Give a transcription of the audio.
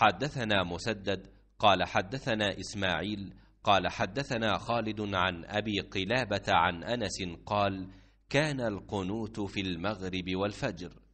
حدثنا مسدد قال حدثنا إسماعيل قال حدثنا خالد عن أبي قلابة عن أنس قال كان القنوت في المغرب والفجر